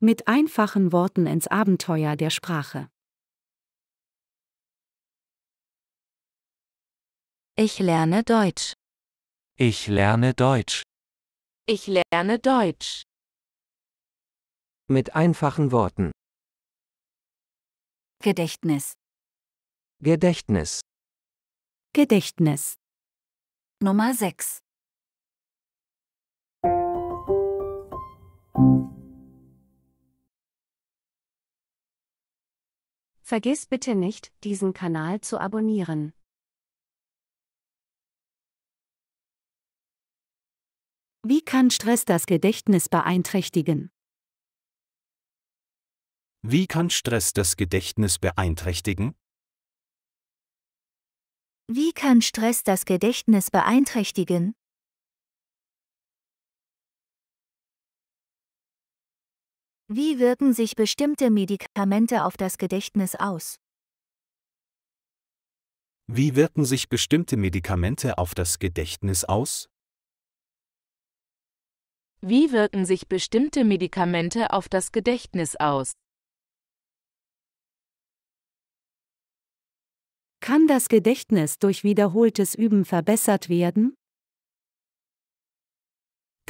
Mit einfachen Worten ins Abenteuer der Sprache. Ich lerne Deutsch. Ich lerne Deutsch. Ich lerne Deutsch. Mit einfachen Worten. Gedächtnis. Gedächtnis. Gedächtnis. Nummer 6. Vergiss bitte nicht, diesen Kanal zu abonnieren. Wie kann Stress das Gedächtnis beeinträchtigen? Wie kann Stress das Gedächtnis beeinträchtigen? Wie kann Stress das Gedächtnis beeinträchtigen? Wie wirken sich bestimmte Medikamente auf das Gedächtnis aus? Wie wirken sich bestimmte Medikamente auf das Gedächtnis aus? Wie wirken sich bestimmte Medikamente auf das Gedächtnis aus? Kann das Gedächtnis durch wiederholtes Üben verbessert werden?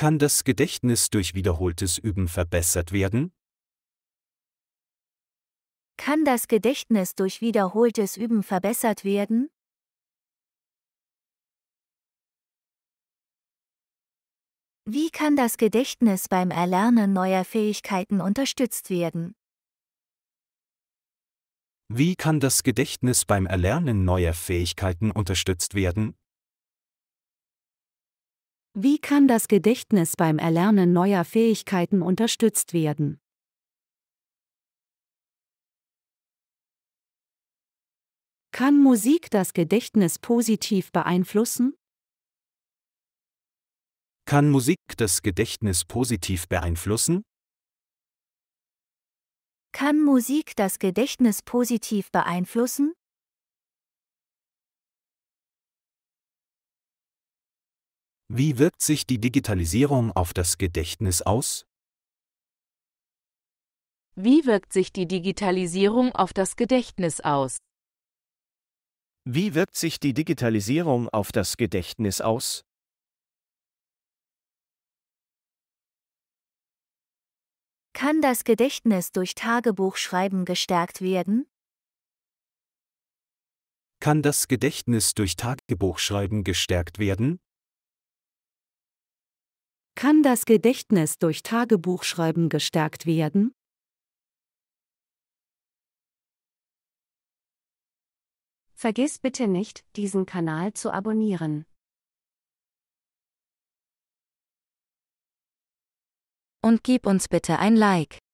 Kann das Gedächtnis durch wiederholtes Üben verbessert werden? Kann das Gedächtnis durch wiederholtes Üben verbessert werden? Wie kann das Gedächtnis beim Erlernen neuer Fähigkeiten unterstützt werden? Wie kann das Gedächtnis beim Erlernen neuer Fähigkeiten unterstützt werden? Wie kann das Gedächtnis beim Erlernen neuer Fähigkeiten unterstützt werden? Kann Musik das Gedächtnis positiv beeinflussen? Kann Musik das Gedächtnis positiv beeinflussen? Kann Musik das Gedächtnis positiv beeinflussen? Wie wirkt sich die Digitalisierung auf das Gedächtnis aus? Wie wirkt sich die Digitalisierung auf das Gedächtnis aus? Wie wirkt sich die Digitalisierung auf das Gedächtnis aus? Kann das Gedächtnis durch Tagebuchschreiben gestärkt werden? Kann das Gedächtnis durch Tagebuchschreiben gestärkt werden? Kann das Gedächtnis durch Tagebuchschreiben gestärkt werden? Vergiss bitte nicht, diesen Kanal zu abonnieren. Und gib uns bitte ein Like.